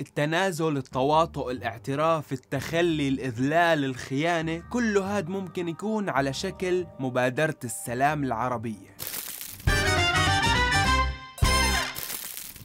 التنازل التواطؤ الاعتراف التخلي الاذلال الخيانه كل هاد ممكن يكون على شكل مبادره السلام العربيه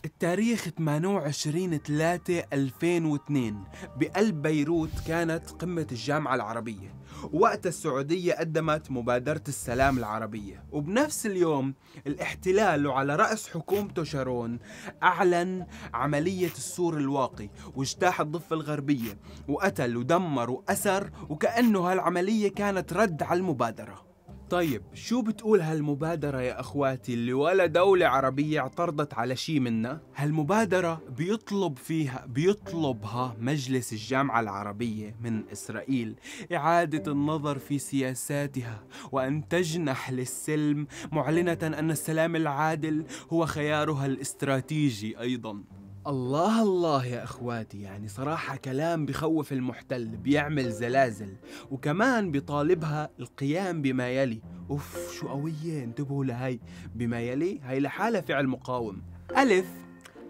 التاريخ 28 3 2002 بقلب بيروت كانت قمة الجامعة العربية وقت السعودية قدمت مبادرة السلام العربية وبنفس اليوم الاحتلال وعلى رأس حكومته شارون أعلن عملية السور الواقي واجتاح الضفة الغربية وقتل ودمر وأسر وكأنه هالعملية كانت رد على المبادرة طيب شو بتقول هالمبادرة يا أخواتي اللي ولا دولة عربية اعترضت على شي منا؟ هالمبادرة بيطلب فيها بيطلبها مجلس الجامعة العربية من إسرائيل إعادة النظر في سياساتها وأن تجنح للسلم معلنة أن السلام العادل هو خيارها الاستراتيجي أيضاً الله الله يا اخواتي يعني صراحة كلام بخوف المحتل بيعمل زلازل وكمان بيطالبها القيام بما يلي اوف شو قوية انتبهوا لهي بما يلي هي لحالها فعل مقاوم ألف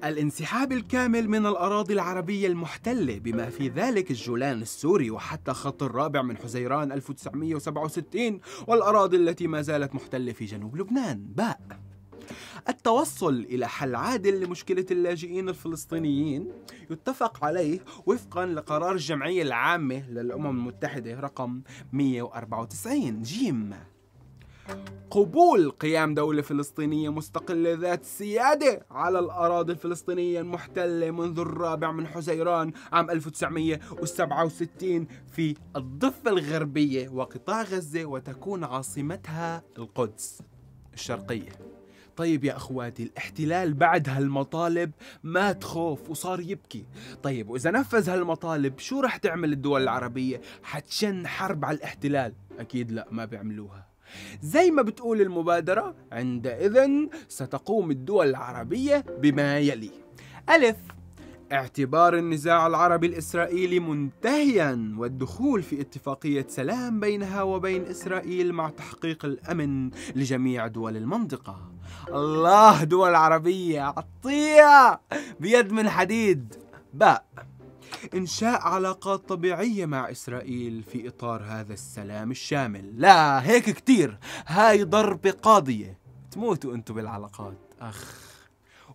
الانسحاب الكامل من الأراضي العربية المحتلة بما في ذلك الجولان السوري وحتى خط الرابع من حزيران 1967 والأراضي التي ما زالت محتلة في جنوب لبنان باء التوصل إلى حل عادل لمشكلة اللاجئين الفلسطينيين يتفق عليه وفقا لقرار الجمعية العامة للأمم المتحدة رقم 194 جيم قبول قيام دولة فلسطينية مستقلة ذات سيادة على الأراضي الفلسطينية المحتلة منذ الرابع من حزيران عام 1967 في الضفة الغربية وقطاع غزة وتكون عاصمتها القدس الشرقية طيب يا اخواتي الاحتلال بعد هالمطالب مات خوف وصار يبكي طيب واذا نفذ هالمطالب شو رح تعمل الدول العربيه حتشن حرب على الاحتلال اكيد لا ما بيعملوها زي ما بتقول المبادرة عندئذ ستقوم الدول العربية بما يلي ألف اعتبار النزاع العربي الإسرائيلي منتهيا والدخول في اتفاقية سلام بينها وبين إسرائيل مع تحقيق الأمن لجميع دول المنطقة الله دول عربية عطية بيد من حديد باء إنشاء علاقات طبيعية مع إسرائيل في إطار هذا السلام الشامل لا هيك كتير هاي ضربة قاضية تموتوا أنتوا بالعلاقات أخ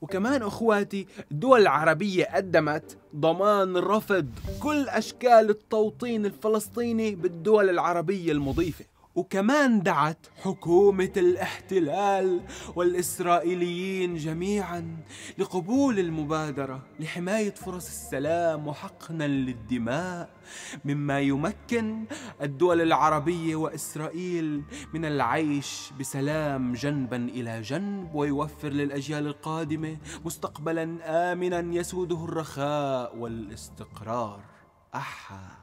وكمان اخواتي الدول العربية قدمت ضمان رفض كل اشكال التوطين الفلسطيني بالدول العربية المضيفة وكمان دعت حكومة الاحتلال والإسرائيليين جميعا لقبول المبادرة لحماية فرص السلام وحقنا للدماء مما يمكن الدول العربية وإسرائيل من العيش بسلام جنبا إلى جنب ويوفر للأجيال القادمة مستقبلا آمنا يسوده الرخاء والاستقرار أحا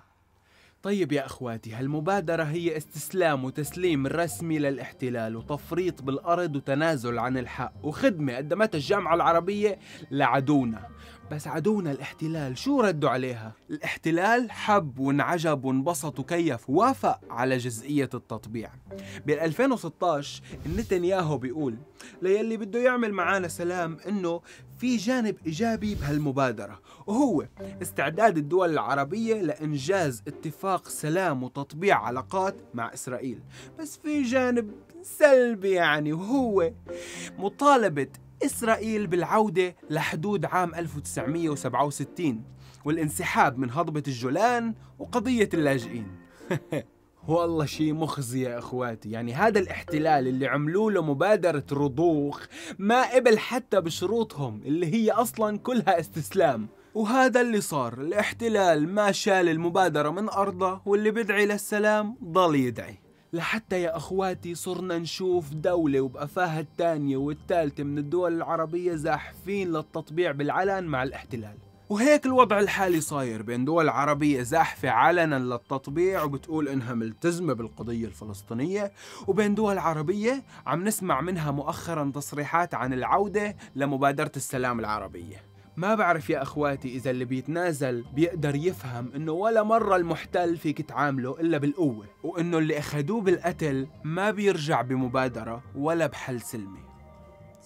طيب يا اخواتي هالمبادرة هي استسلام وتسليم رسمي للاحتلال وتفريط بالارض وتنازل عن الحق وخدمة قدمتها الجامعة العربية لعدونا بس عدونا الاحتلال شو ردوا عليها؟ الاحتلال حب وانعجب وانبسط وكيف وافق على جزئية التطبيع بال 2016 نتنياهو بيقول ليلي بده يعمل معانا سلام انه في جانب ايجابي بهالمبادرة وهو استعداد الدول العربية لانجاز اتفاق سلام وتطبيع علاقات مع اسرائيل بس في جانب سلبي يعني وهو مطالبة إسرائيل بالعودة لحدود عام 1967 والانسحاب من هضبة الجولان وقضية اللاجئين والله شيء مخزي يا اخواتي يعني هذا الاحتلال اللي عملوا له مبادرة رضوخ ما قبل حتى بشروطهم اللي هي اصلا كلها استسلام وهذا اللي صار الاحتلال ما شال المبادرة من أرضه واللي بدعي للسلام ضل يدعي لحتى يا أخواتي صرنا نشوف دولة وبقفاها الثانية والثالثة من الدول العربية زاحفين للتطبيع بالعلن مع الاحتلال وهيك الوضع الحالي صاير بين دول عربية زاحفة علنا للتطبيع وبتقول إنها ملتزمة بالقضية الفلسطينية وبين دول عربية عم نسمع منها مؤخرا تصريحات عن العودة لمبادرة السلام العربية ما بعرف يا اخواتي اذا اللي بيتنازل بيقدر يفهم انه ولا مرة المحتل فيك تعامله الا بالقوة وانه اللي اخدوه بالقتل ما بيرجع بمبادرة ولا بحل سلمي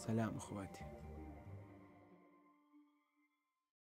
سلام اخواتي